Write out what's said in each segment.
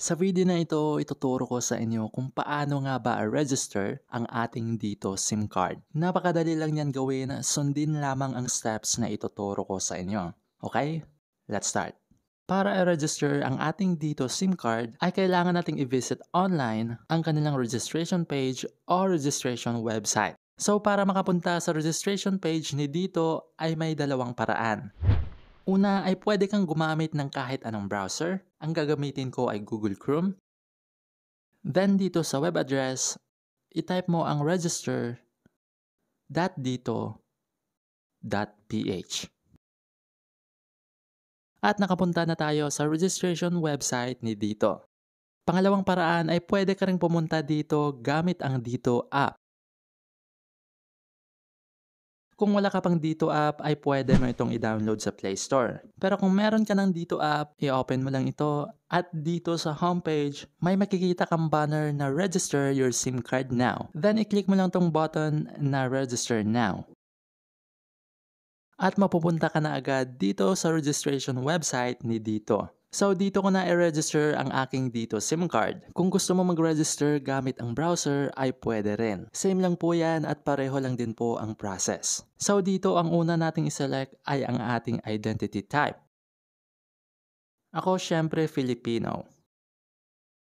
Sa video na ito, ituturo ko sa inyo kung paano nga ba register ang ating dito SIM card. Napakadali lang yan gawin, sundin lamang ang steps na ituturo ko sa inyo. Okay? Let's start. Para i-register ang ating dito SIM card ay kailangan nating i-visit online ang kanilang registration page o registration website. So para makapunta sa registration page ni Dito ay may dalawang paraan. Una ay pwede kang gumamit ng kahit anong browser ang gagamitin ko ay Google Chrome. Then dito sa web address, i-type mo ang register dot dito dot ph. At nakapunta na tayo sa registration website ni Dito. Pangalawang paraan ay pwede ka rin pumunta dito gamit ang Dito app. Kung wala ka pang Dito app, ay pwede mo itong i-download sa Play Store. Pero kung meron ka ng Dito app, i-open mo lang ito at dito sa homepage, may makikita kang banner na Register your SIM card now. Then i-click mo lang tong button na Register now. At mapupunta ka na agad dito sa registration website ni Dito. So dito ko na i-register ang aking dito SIM card. Kung gusto mo mag-register gamit ang browser ay pwede rin. Same lang po yan at pareho lang din po ang process. So dito ang una nating i-select ay ang ating identity type. Ako syempre Filipino.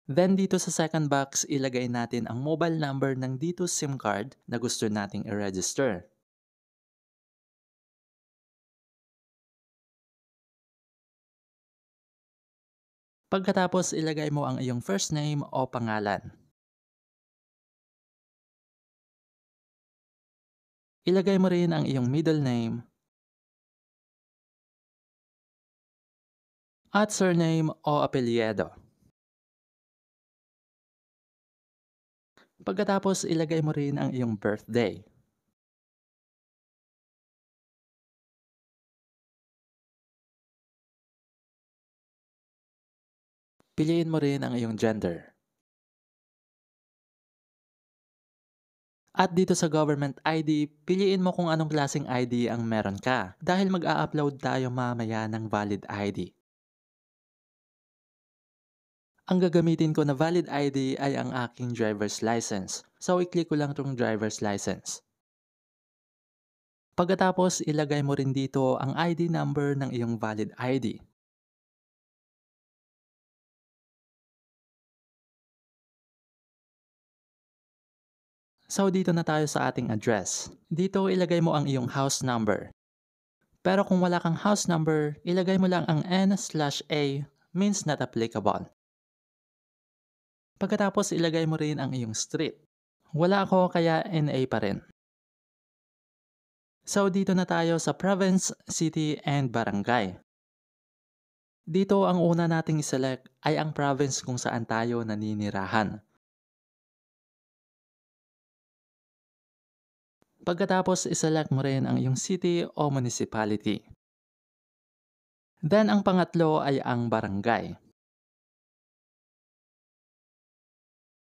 Then dito sa second box ilagay natin ang mobile number ng dito SIM card na gusto nating i-register. Pagkatapos ilagay mo ang iyong first name o pangalan. Ilagay mo rin ang iyong middle name at surname o apelyedo. Pagkatapos ilagay mo rin ang iyong birthday. piliin mo rin ang iyong gender. At dito sa government ID, piliin mo kung anong klaseng ID ang meron ka dahil mag-a-upload tayo mamaya ng valid ID. Ang gagamitin ko na valid ID ay ang aking driver's license. So i-click ko lang tong driver's license. Pagkatapos, ilagay mo rin dito ang ID number ng iyong valid ID. So dito na tayo sa ating address. Dito ilagay mo ang iyong house number. Pero kung wala kang house number, ilagay mo lang ang n slash a means not applicable. Pagkatapos ilagay mo rin ang iyong street. Wala ako kaya NA pa rin. So dito na tayo sa province, city, and barangay. Dito ang una nating select ay ang province kung saan tayo naninirahan. Pagkatapos iselect mo rin ang iyong city o municipality. Then ang pangatlo ay ang barangay.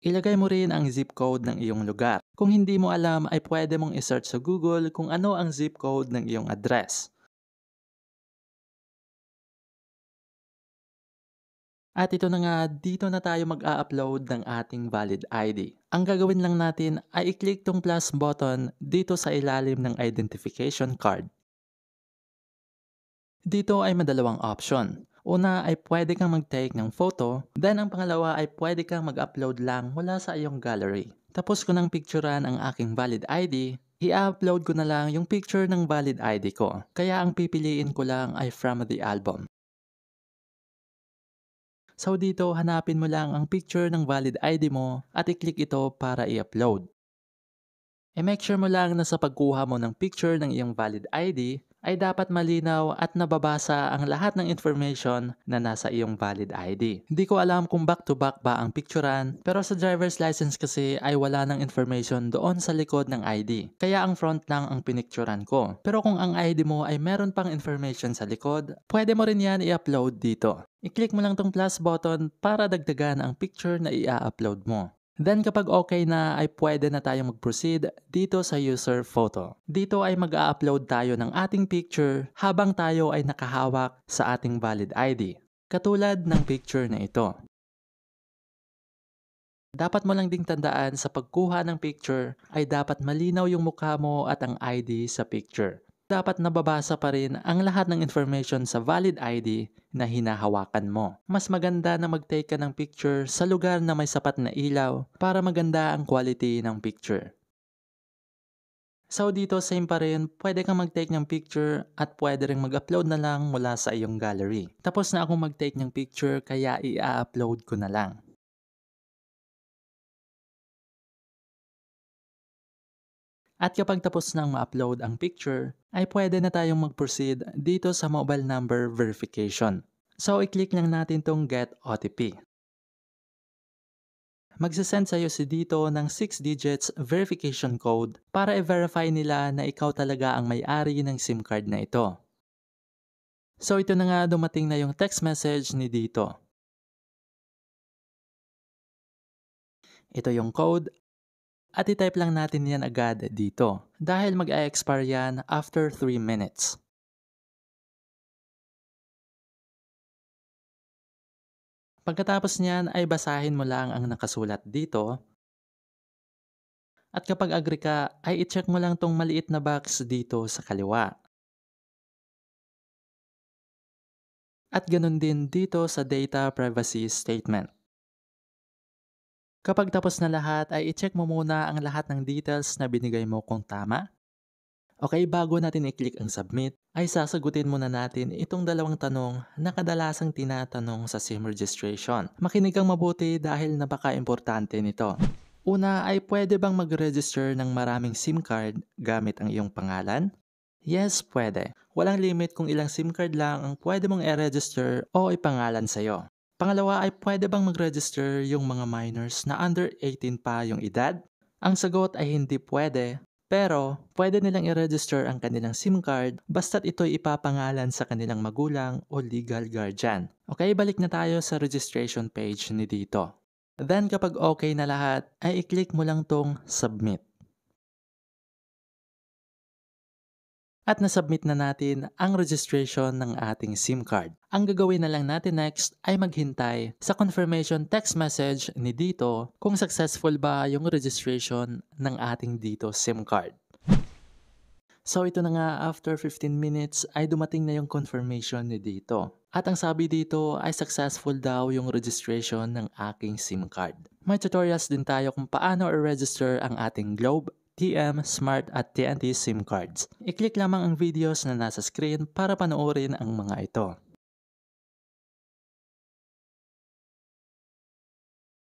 Ilagay mo rin ang zip code ng iyong lugar. Kung hindi mo alam ay pwede mong isearch sa Google kung ano ang zip code ng iyong address. At ito na nga, dito na tayo mag-upload ng ating valid ID. Ang gagawin lang natin ay i-click tong plus button dito sa ilalim ng identification card. Dito ay madalawang option. Una ay pwede kang mag-take ng photo, then ang pangalawa ay pwede kang mag-upload lang mula sa iyong gallery. Tapos ko nang picturean ang aking valid ID, i-upload ko na lang yung picture ng valid ID ko. Kaya ang pipiliin ko lang ay from the album. So dito, hanapin mo lang ang picture ng valid ID mo at i-click ito para i-upload. E make sure mo lang na sa pagkuha mo ng picture ng iyong valid ID ay dapat malinaw at nababasa ang lahat ng information na nasa iyong valid ID. Hindi ko alam kung back-to-back ba ang picturean, pero sa driver's license kasi ay wala ng information doon sa likod ng ID. Kaya ang front lang ang pinicturean ko. Pero kung ang ID mo ay meron pang information sa likod, pwede mo rin yan i-upload dito. I-click mo lang tong plus button para dagdagan ang picture na i-upload mo. Then kapag okay na ay pwede na tayong mag-proceed dito sa user photo. Dito ay mag-upload tayo ng ating picture habang tayo ay nakahawak sa ating valid ID. Katulad ng picture na ito. Dapat mo lang ding tandaan sa pagkuha ng picture ay dapat malinaw yung mukha mo at ang ID sa picture dapat nababasa pa rin ang lahat ng information sa valid ID na hinahawakan mo. Mas maganda na mag-take ka ng picture sa lugar na may sapat na ilaw para maganda ang quality ng picture. So dito same pa rin, pwede kang mag-take ng picture at pwede rin mag-upload na lang mula sa iyong gallery. Tapos na ako mag-take ng picture kaya i-upload ko na lang. At kapag tapos nang ma-upload ang picture, ay pwede na tayong mag-proceed dito sa mobile number verification. So i-click lang natin tong Get OTP. Magsasend sa'yo si dito ng 6 digits verification code para i-verify nila na ikaw talaga ang may-ari ng SIM card na ito. So ito na nga dumating na yung text message ni dito. Ito yung code at i-type lang natin yan agad dito dahil mag-expire yan after 3 minutes. Pagkatapos niyan ay basahin mo lang ang nakasulat dito. At kapag agree ka, ay i-check mo lang tong maliit na box dito sa kaliwa. At ganun din dito sa Data Privacy Statement. Kapag tapos na lahat ay i-check mo muna ang lahat ng details na binigay mo kung tama. Okay, bago natin i-click ang submit, ay sasagutin muna natin itong dalawang tanong na kadalasang tinatanong sa SIM registration. Makinig kang mabuti dahil napaka-importante nito. Una ay pwede bang mag-register ng maraming SIM card gamit ang iyong pangalan? Yes, pwede. Walang limit kung ilang SIM card lang ang pwede mong i-register o ipangalan sa iyo. Pangalawa ay pwede bang mag-register yung mga minors na under 18 pa yung edad? Ang sagot ay hindi pwede, pero pwede nilang i-register ang kanilang SIM card basta't ito'y ipapangalan sa kanilang magulang o legal guardian. Okay, balik na tayo sa registration page ni dito. Then kapag okay na lahat, ay i-click mo lang tong submit. at nasubmit na natin ang registration ng ating SIM card. Ang gagawin na lang natin next ay maghintay sa confirmation text message ni Dito kung successful ba yung registration ng ating Dito SIM card. So ito na nga, after 15 minutes ay dumating na yung confirmation ni Dito. At ang sabi dito ay successful daw yung registration ng aking SIM card. May tutorials din tayo kung paano i-register ang ating Globe TM, Smart at TNT SIM cards. I-click lamang ang videos na nasa screen para panoorin ang mga ito.